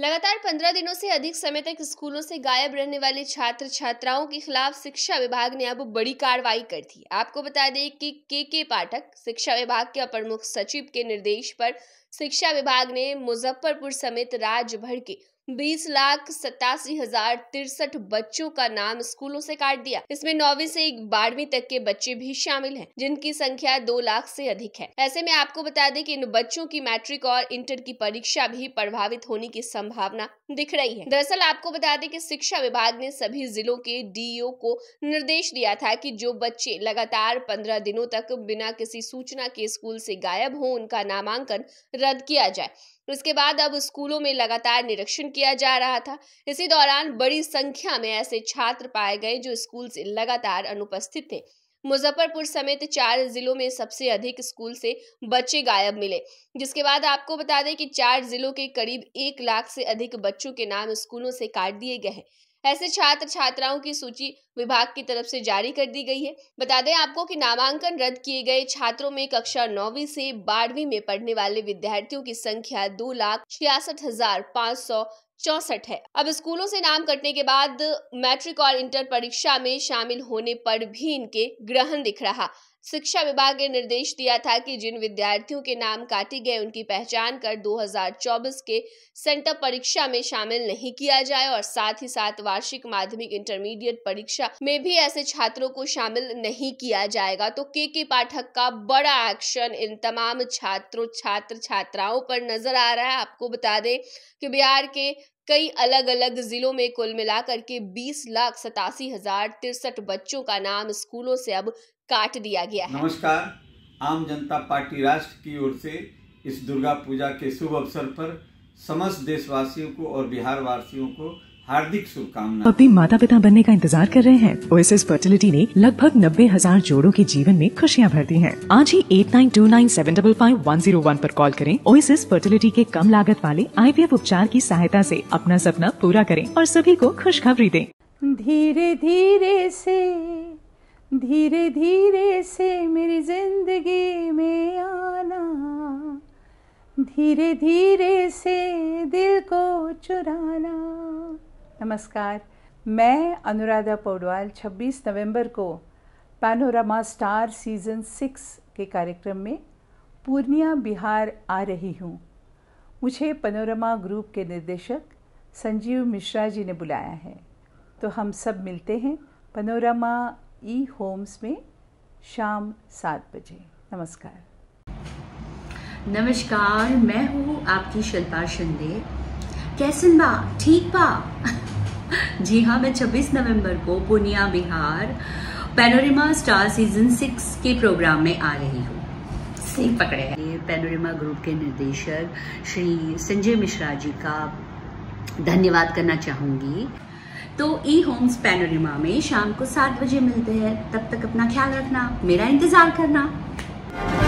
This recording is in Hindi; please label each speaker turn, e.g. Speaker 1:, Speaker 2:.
Speaker 1: लगातार पंद्रह दिनों से अधिक समय तक स्कूलों से गायब रहने वाले छात्र छात्राओं के खिलाफ शिक्षा विभाग ने अब बड़ी कार्रवाई कर दी आपको बता दें कि के के पाठक शिक्षा विभाग के अपर मुख्य सचिव के निर्देश पर शिक्षा विभाग ने मुजफ्फरपुर समेत राज्य भर के बीस लाख सतासी हजार तिरसठ बच्चों का नाम स्कूलों से काट दिया इसमें नौवीं से बारहवीं तक के बच्चे भी शामिल हैं जिनकी संख्या दो लाख से अधिक है ऐसे में आपको बता दें कि इन बच्चों की मैट्रिक और इंटर की परीक्षा भी प्रभावित होने की संभावना दिख रही है दरअसल आपको बता दें कि शिक्षा विभाग ने सभी जिलों के डीओ को निर्देश दिया था कि जो बच्चे लगातार पंद्रह दिनों तक बिना किसी सूचना के स्कूल से गायब हो उनका नामांकन रद्द किया जाए उसके बाद अब स्कूलों में लगातार निरीक्षण किया जा रहा था इसी दौरान बड़ी संख्या में ऐसे छात्र पाए गए जो स्कूल से लगातार अनुपस्थित थे मुजफ्फरपुर समेत चार जिलों में सबसे अधिक स्कूल से बच्चे गायब मिले जिसके बाद आपको बता दें कि चार जिलों के करीब एक लाख से अधिक बच्चों के नाम स्कूलों से काट दिए गए हैं ऐसे छात्र छात्राओं की सूची विभाग की तरफ से जारी कर दी गई है बता दें आपको कि नामांकन रद्द किए गए छात्रों में कक्षा नौवीं से बारहवीं में पढ़ने वाले विद्यार्थियों की संख्या दो लाख छियासठ हजार पाँच सौ चौसठ है अब स्कूलों से नाम कटने के बाद मैट्रिक और इंटर परीक्षा में शामिल होने पर भी इनके ग्रहण दिख रहा शिक्षा विभाग ने निर्देश दिया था कि जिन विद्यार्थियों के नाम काटे गए उनकी पहचान कर 2024 के सेंटर परीक्षा में शामिल नहीं किया जाए और साथ ही साथ वार्षिक माध्यमिक इंटरमीडिएट परीक्षा में भी ऐसे छात्रों को शामिल नहीं किया जाएगा तो के के पाठक का बड़ा एक्शन इन तमाम छात्रों छात्र छात्राओं पर नजर आ रहा है आपको बता दें कि बिहार के कई अलग अलग जिलों में कुल मिलाकर के बीस लाख सतासी हजार तिरसठ बच्चों का नाम स्कूलों से अब काट दिया गया है नमस्कार
Speaker 2: आम जनता पार्टी राष्ट्र की ओर से इस दुर्गा पूजा के शुभ अवसर पर समस्त देशवासियों को और बिहार वासियों को हार्दिक शुभकामना अपने
Speaker 3: माता पिता बनने का इंतजार कर रहे हैं ओएसएस फर्टिलिटी ने लगभग नब्बे हजार जोड़ो के जीवन में खुशियाँ भर दी है आज ही eight nine two nine seven double five one zero one आरोप कॉल करें ओएसएस फर्टिलिटी के कम लागत वाले एफ उपचार की सहायता ऐसी अपना सपना पूरा करें और सभी को खुशखबरी दें
Speaker 2: धीरे धीरे से धीरे धीरे से मेरी जिंदगी में आना धीरे धीरे से दिल को चुराना नमस्कार मैं अनुराधा पौडवाल 26 नवंबर को पैनोरामा स्टार सीज़न सिक्स के कार्यक्रम में पूर्णिया बिहार आ रही हूँ मुझे पनोरमा ग्रुप के निर्देशक संजीव मिश्रा जी ने बुलाया है तो हम सब मिलते हैं पनोरमा ई होम्स में शाम सात बजे नमस्कार
Speaker 4: नमस्कार मैं हूँ आपकी शिल्पा शिंदे कैसन बा ठीक बा जी हाँ मैं 26 नवंबर को Purnia Bihar panorama star season six के प्रोग्राम में आ रही हूँ सही पकड़े हैं पैनोरमा ग्रुप के निर्देशक श्री संजय मिश्रा जी का धन्यवाद करना चाहूँगी तो ई होम्स पेनोरिमा में शाम को सात बजे मिलते हैं तब तक अपना ख्याल रखना मेरा इंतज़ार करना